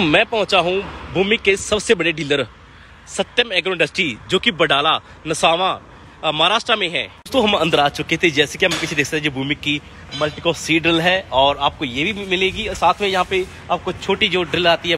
मैं पहुंचा हूं भूमि के सबसे बड़े डीलर सत्यम एग्रो इंडस्ट्री जो कि बडाला नसावा महाराष्ट्र में है तो हम अंदर आ चुके थे जैसे कि हम पीछे देख सकते हैं जो भूमि की मल्टीको सी ड्रिल है और आपको ये भी मिलेगी साथ में यहाँ पे आपको छोटी जो ड्रिल आती है